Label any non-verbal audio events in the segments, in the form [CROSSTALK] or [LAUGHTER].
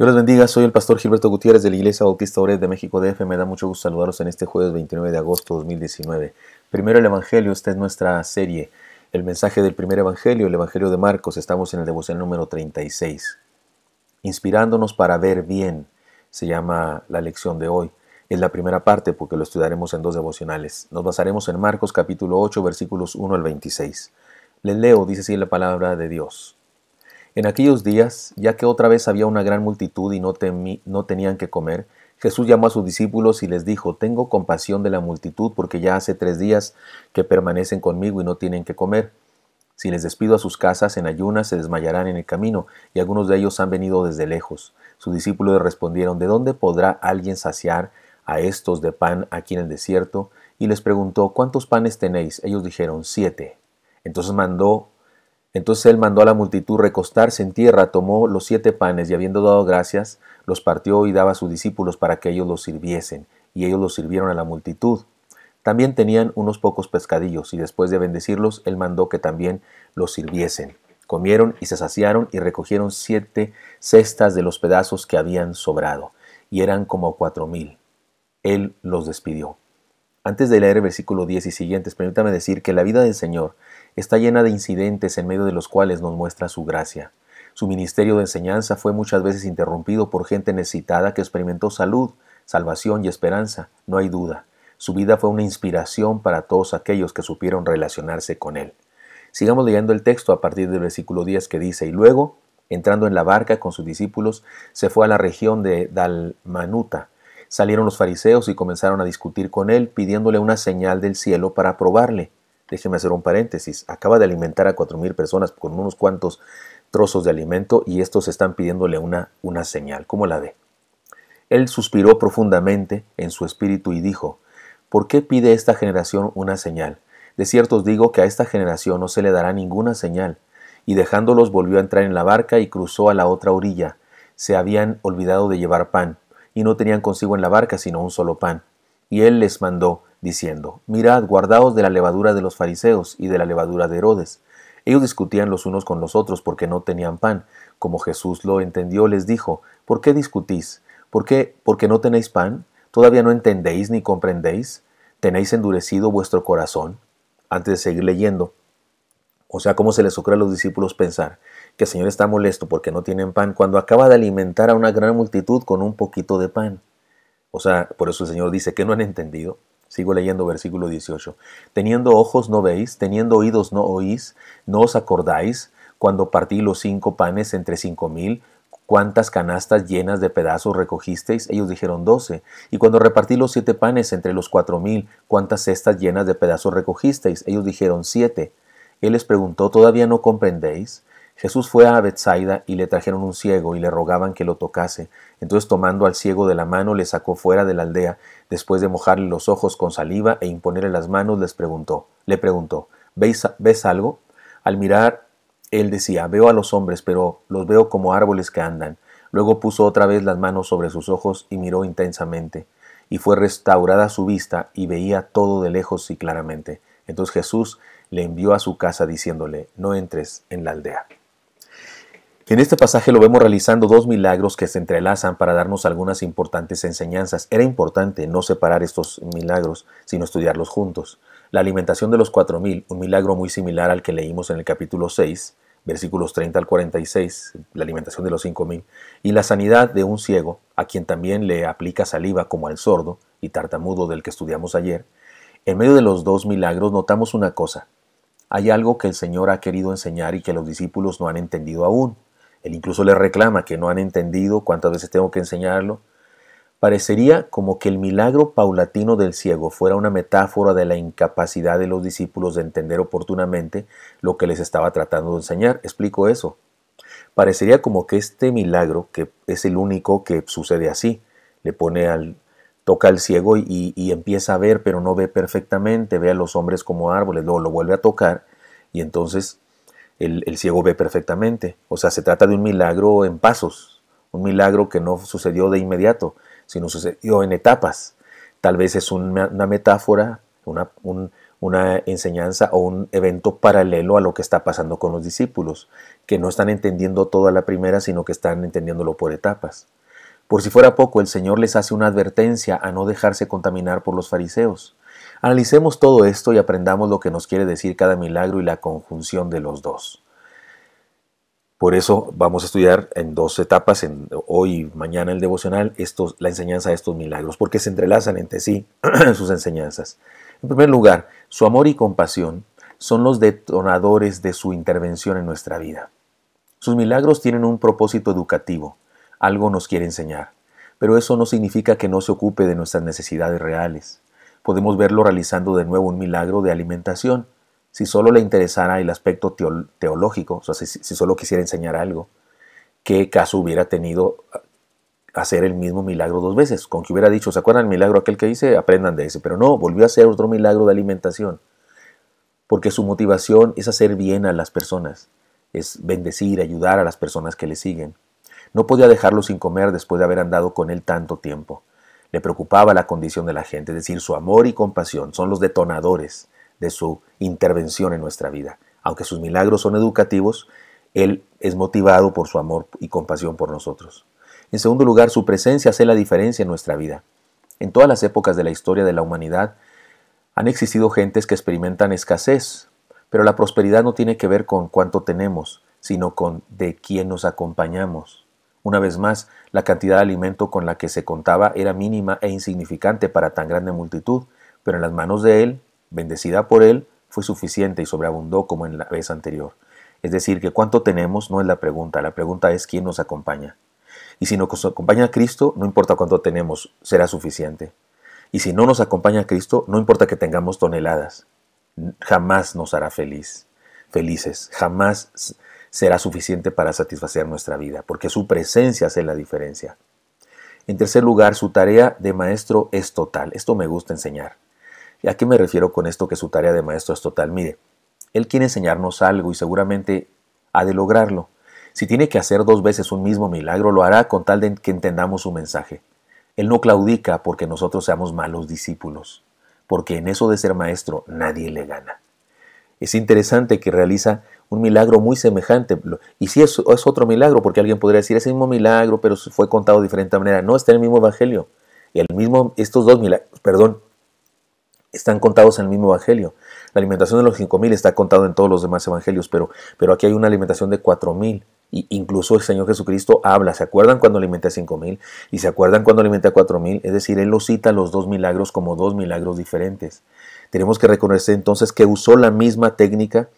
Dios los bendiga, soy el pastor Gilberto Gutiérrez de la Iglesia Bautista Ored de México DF. Me da mucho gusto saludarlos en este jueves 29 de agosto de 2019. Primero el Evangelio, esta es nuestra serie, el mensaje del primer Evangelio, el Evangelio de Marcos. Estamos en el devocional número 36. Inspirándonos para ver bien, se llama la lección de hoy. Es la primera parte porque lo estudiaremos en dos devocionales. Nos basaremos en Marcos capítulo 8 versículos 1 al 26. Les leo, dice así la palabra de Dios. En aquellos días, ya que otra vez había una gran multitud y no, tenían que comer, Jesús llamó a sus discípulos y les dijo, Tengo compasión de la multitud porque ya hace tres días que permanecen conmigo y no tienen que comer. Si les despido a sus casas en ayunas, se desmayarán en el camino, y algunos de ellos han venido desde lejos. Sus discípulos le respondieron, ¿De dónde podrá alguien saciar a estos de pan aquí en el desierto? Y les preguntó, ¿cuántos panes tenéis? Ellos dijeron, siete. Entonces mandó entonces él mandó a la multitud recostarse en tierra, tomó los siete panes y habiendo dado gracias, los partió y daba a sus discípulos para que ellos los sirviesen, y ellos los sirvieron a la multitud. También tenían unos pocos pescadillos, y después de bendecirlos, él mandó que también los sirviesen. Comieron y se saciaron y recogieron siete cestas de los pedazos que habían sobrado, y eran como cuatro mil. Él los despidió. Antes de leer el versículo 10 y siguientes, permítame decir que la vida del Señor está llena de incidentes en medio de los cuales nos muestra su gracia. Su ministerio de enseñanza fue muchas veces interrumpido por gente necesitada que experimentó salud, salvación y esperanza, no hay duda. Su vida fue una inspiración para todos aquellos que supieron relacionarse con él. Sigamos leyendo el texto a partir del versículo 10 que dice, y luego, entrando en la barca con sus discípulos, se fue a la región de Dalmanuta. Salieron los fariseos y comenzaron a discutir con él, pidiéndole una señal del cielo para probarle. Déjeme hacer un paréntesis. Acaba de alimentar a cuatro mil personas con unos cuantos trozos de alimento y estos están pidiéndole una, una señal. ¿Cómo la ve? Él suspiró profundamente en su espíritu y dijo, ¿por qué pide esta generación una señal? De cierto os digo que a esta generación no se le dará ninguna señal. Y dejándolos volvió a entrar en la barca y cruzó a la otra orilla. Se habían olvidado de llevar pan y no tenían consigo en la barca sino un solo pan. Y él les mandó, diciendo, Mirad, guardaos de la levadura de los fariseos y de la levadura de Herodes. Ellos discutían los unos con los otros porque no tenían pan. Como Jesús lo entendió, les dijo, ¿por qué discutís? ¿Por qué? ¿Porque no tenéis pan? ¿Todavía no entendéis ni comprendéis? ¿Tenéis endurecido vuestro corazón? Antes de seguir leyendo, o sea, ¿cómo se les ocurre a los discípulos pensar que el Señor está molesto porque no tienen pan, cuando acaba de alimentar a una gran multitud con un poquito de pan. O sea, por eso el Señor dice que no han entendido. Sigo leyendo versículo 18. Teniendo ojos no veis, teniendo oídos no oís, no os acordáis cuando partí los cinco panes entre cinco mil, cuántas canastas llenas de pedazos recogisteis. Ellos dijeron doce. Y cuando repartí los siete panes entre los cuatro mil, cuántas cestas llenas de pedazos recogisteis. Ellos dijeron siete. Él les preguntó, ¿todavía no comprendéis? Jesús fue a Bethsaida y le trajeron un ciego y le rogaban que lo tocase. Entonces tomando al ciego de la mano le sacó fuera de la aldea. Después de mojarle los ojos con saliva e imponerle las manos, les preguntó, le preguntó, ¿Veis, ¿ves algo? Al mirar, él decía, veo a los hombres, pero los veo como árboles que andan. Luego puso otra vez las manos sobre sus ojos y miró intensamente. Y fue restaurada su vista y veía todo de lejos y claramente. Entonces Jesús le envió a su casa diciéndole, no entres en la aldea. En este pasaje lo vemos realizando dos milagros que se entrelazan para darnos algunas importantes enseñanzas. Era importante no separar estos milagros, sino estudiarlos juntos. La alimentación de los cuatro mil, un milagro muy similar al que leímos en el capítulo 6, versículos 30 al 46, la alimentación de los cinco mil, y la sanidad de un ciego, a quien también le aplica saliva como al sordo y tartamudo del que estudiamos ayer. En medio de los dos milagros notamos una cosa, hay algo que el Señor ha querido enseñar y que los discípulos no han entendido aún. Él incluso le reclama que no han entendido cuántas veces tengo que enseñarlo. Parecería como que el milagro paulatino del ciego fuera una metáfora de la incapacidad de los discípulos de entender oportunamente lo que les estaba tratando de enseñar. Explico eso. Parecería como que este milagro, que es el único que sucede así, le pone al toca al ciego y, empieza a ver, pero no ve perfectamente, ve a los hombres como árboles, luego lo vuelve a tocar y entonces el, ciego ve perfectamente. O sea, se trata de un milagro en pasos, un milagro que no sucedió de inmediato, sino sucedió en etapas. Tal vez es una, metáfora, una, una enseñanza o un evento paralelo a lo que está pasando con los discípulos, que no están entendiendo toda la primera, sino que están entendiéndolo por etapas. Por si fuera poco, el Señor les hace una advertencia a no dejarse contaminar por los fariseos. Analicemos todo esto y aprendamos lo que nos quiere decir cada milagro y la conjunción de los dos. Por eso vamos a estudiar en dos etapas, en hoy y mañana el devocional, estos, la enseñanza de estos milagros, porque se entrelazan entre sí [CLEARS THROAT] sus enseñanzas. En primer lugar, su amor y compasión son los detonadores de su intervención en nuestra vida. Sus milagros tienen un propósito educativo algo nos quiere enseñar, pero eso no significa que no se ocupe de nuestras necesidades reales. Podemos verlo realizando de nuevo un milagro de alimentación, si solo le interesara el aspecto teológico, o sea, si, solo quisiera enseñar algo, ¿qué caso hubiera tenido ah, hacer el mismo milagro dos veces? Con que hubiera dicho, ¿se acuerdan el milagro aquel que hice? Aprendan de ese, pero no, volvió a hacer otro milagro de alimentación, porque su motivación es hacer bien a las personas, es bendecir, ayudar a las personas que le siguen. No podía dejarlo sin comer después de haber andado con él tanto tiempo. Le preocupaba la condición de la gente, es decir, su amor y compasión son los detonadores de su intervención en nuestra vida. Aunque sus milagros son educativos, él es motivado por su amor y compasión por nosotros. En segundo lugar, su presencia hace la diferencia en nuestra vida. En todas las épocas de la historia de la humanidad han existido gentes que experimentan escasez, pero la prosperidad no tiene que ver con cuánto tenemos, sino con de quién nos acompañamos. Una vez más, la cantidad de alimento con la que se contaba era mínima e insignificante para tan grande multitud, pero en las manos de él, bendecida por él, fue suficiente y sobreabundó como en la vez anterior. Es decir, que cuánto tenemos no es la pregunta, la pregunta es quién nos acompaña. Y si nos acompaña Cristo, no importa cuánto tenemos, será suficiente. Y si no nos acompaña Cristo, no importa que tengamos toneladas, jamás nos hará feliz, felices, jamás será suficiente para satisfacer nuestra vida, porque su presencia hace la diferencia. En tercer lugar, su tarea de maestro es total. Esto me gusta enseñar. ¿Y a qué me refiero con esto que su tarea de maestro es total? Mire, él quiere enseñarnos algo y seguramente ha de lograrlo. Si tiene que hacer dos veces un mismo milagro, lo hará con tal de que entendamos su mensaje. Él no claudica porque nosotros seamos malos discípulos, porque en eso de ser maestro nadie le gana. Es interesante que realiza un milagro muy semejante. Y si sí es, otro milagro, porque alguien podría decir, el mismo milagro, pero fue contado de diferente manera. No, está en el mismo evangelio. Y el mismo, estos dos milagros, perdón, están contados en el mismo evangelio. La alimentación de los cinco 5.000 está contada en todos los demás evangelios, pero, pero aquí hay una alimentación de 4.000. Y incluso el Señor Jesucristo habla. ¿Se acuerdan cuando alimenta a 5.000? ¿Y se acuerdan cuando alimenta a 4.000? Es decir, Él los cita los dos milagros como dos milagros diferentes. Tenemos que reconocer entonces que usó la misma técnica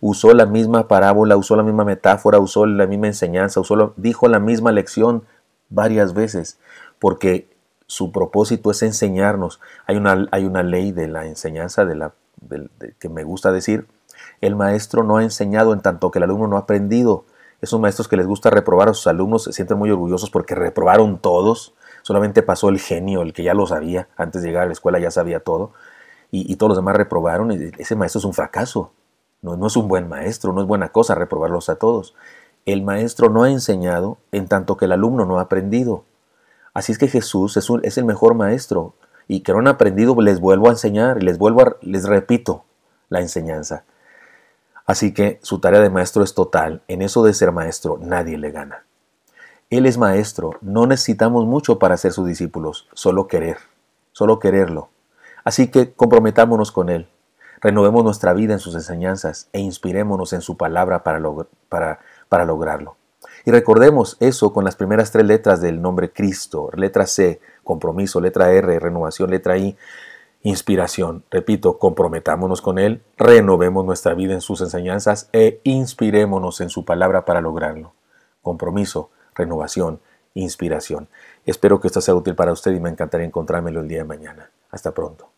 usó la misma parábola, usó la misma metáfora, usó la misma enseñanza, usó dijo la misma lección varias veces, porque su propósito es enseñarnos. Hay una, hay una ley de la enseñanza de la, que me gusta decir, el maestro no ha enseñado en tanto que el alumno no ha aprendido. Esos maestros que les gusta reprobar a sus alumnos se sienten muy orgullosos porque reprobaron todos. Solamente pasó el genio, el que ya lo sabía, antes de llegar a la escuela ya sabía todo. Y, y todos los demás reprobaron. y Ese maestro es un fracaso. No, es un buen maestro, no es buena cosa reprobarlos a todos. El maestro no ha enseñado en tanto que el alumno no ha aprendido. Así es que Jesús es, es el mejor maestro y que no han aprendido les vuelvo a enseñar, les vuelvo a, les repito la enseñanza. Así que su tarea de maestro es total. En eso de ser maestro nadie le gana. Él es maestro. No necesitamos mucho para ser sus discípulos, solo querer, solo quererlo. Así que comprometámonos con Él. Renovemos nuestra vida en sus enseñanzas e inspirémonos en su palabra para, para, para lograrlo. Y recordemos eso con las primeras tres letras del nombre Cristo. Letra C, compromiso, letra R, renovación, letra I, inspiración. Repito, comprometámonos con Él, renovemos nuestra vida en sus enseñanzas e inspirémonos en su palabra para lograrlo. Compromiso, renovación, inspiración. Espero que esto sea útil para usted y me encantaría encontrármelo el día de mañana. Hasta pronto.